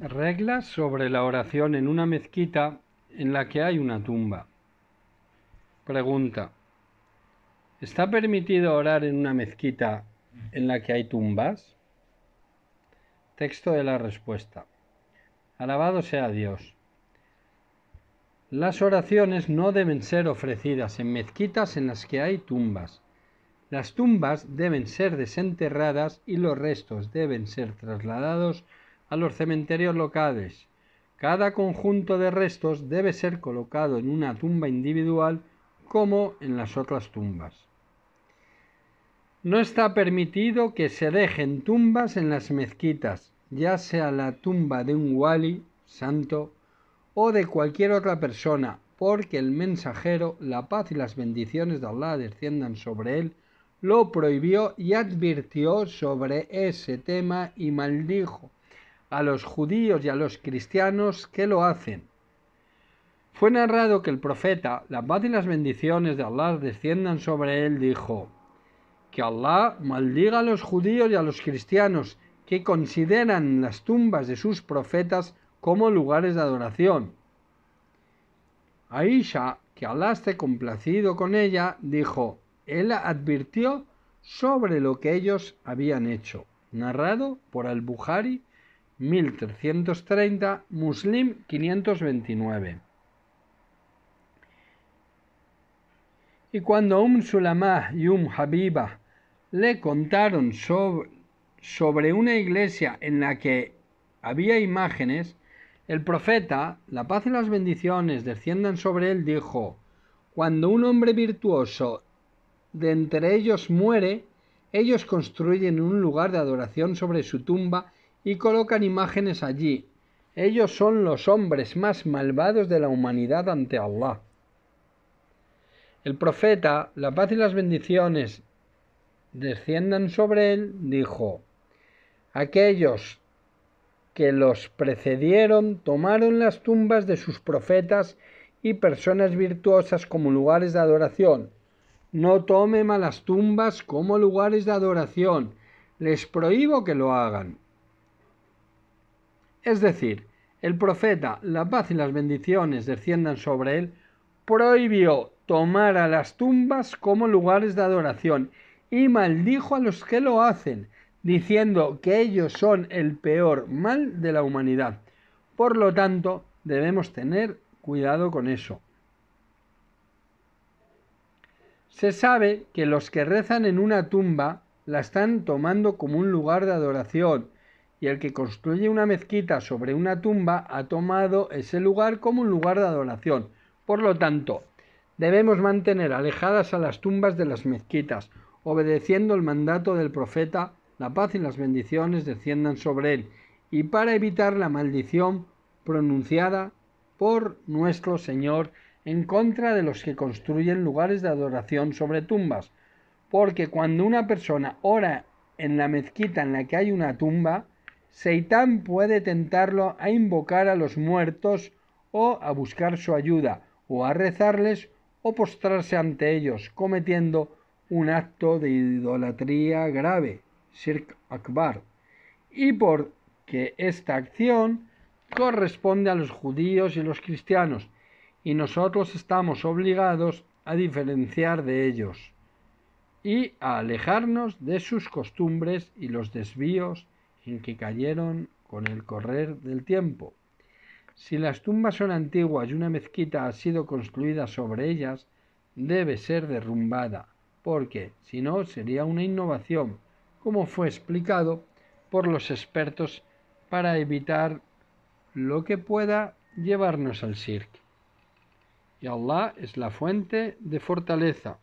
Reglas sobre la oración en una mezquita en la que hay una tumba. Pregunta. ¿Está permitido orar en una mezquita en la que hay tumbas? Texto de la respuesta. Alabado sea Dios. Las oraciones no deben ser ofrecidas en mezquitas en las que hay tumbas. Las tumbas deben ser desenterradas y los restos deben ser trasladados a los cementerios locales. Cada conjunto de restos debe ser colocado en una tumba individual como en las otras tumbas. No está permitido que se dejen tumbas en las mezquitas, ya sea la tumba de un wali, santo, o de cualquier otra persona, porque el mensajero, la paz y las bendiciones de Allah desciendan sobre él, lo prohibió y advirtió sobre ese tema y maldijo a los judíos y a los cristianos que lo hacen. Fue narrado que el profeta, la paz y las bendiciones de Allah desciendan sobre él, dijo, que Allah maldiga a los judíos y a los cristianos que consideran las tumbas de sus profetas como lugares de adoración. Aisha, que Allah esté complacido con ella, dijo, él advirtió sobre lo que ellos habían hecho, narrado por al-Bukhari 1330, Muslim 529. Y cuando un Sulamah y Um Habiba le contaron sobre, sobre una iglesia en la que había imágenes, el profeta, la paz y las bendiciones desciendan sobre él, dijo, Cuando un hombre virtuoso de entre ellos muere, ellos construyen un lugar de adoración sobre su tumba y colocan imágenes allí. Ellos son los hombres más malvados de la humanidad ante Allah. El profeta, la paz y las bendiciones desciendan sobre él, dijo, aquellos que los precedieron tomaron las tumbas de sus profetas y personas virtuosas como lugares de adoración. No tome malas tumbas como lugares de adoración. Les prohíbo que lo hagan. Es decir, el profeta, la paz y las bendiciones desciendan sobre él, prohibió tomar a las tumbas como lugares de adoración y maldijo a los que lo hacen, diciendo que ellos son el peor mal de la humanidad. Por lo tanto, debemos tener cuidado con eso. Se sabe que los que rezan en una tumba la están tomando como un lugar de adoración, y el que construye una mezquita sobre una tumba ha tomado ese lugar como un lugar de adoración. Por lo tanto, debemos mantener alejadas a las tumbas de las mezquitas, obedeciendo el mandato del profeta, la paz y las bendiciones desciendan sobre él, y para evitar la maldición pronunciada por nuestro Señor en contra de los que construyen lugares de adoración sobre tumbas. Porque cuando una persona ora en la mezquita en la que hay una tumba, Seitán puede tentarlo a invocar a los muertos o a buscar su ayuda, o a rezarles o postrarse ante ellos, cometiendo un acto de idolatría grave, Shirk Akbar, y porque esta acción corresponde a los judíos y los cristianos, y nosotros estamos obligados a diferenciar de ellos y a alejarnos de sus costumbres y los desvíos en que cayeron con el correr del tiempo. Si las tumbas son antiguas y una mezquita ha sido construida sobre ellas, debe ser derrumbada, porque si no sería una innovación, como fue explicado por los expertos para evitar lo que pueda llevarnos al cirque. Y Allah es la fuente de fortaleza.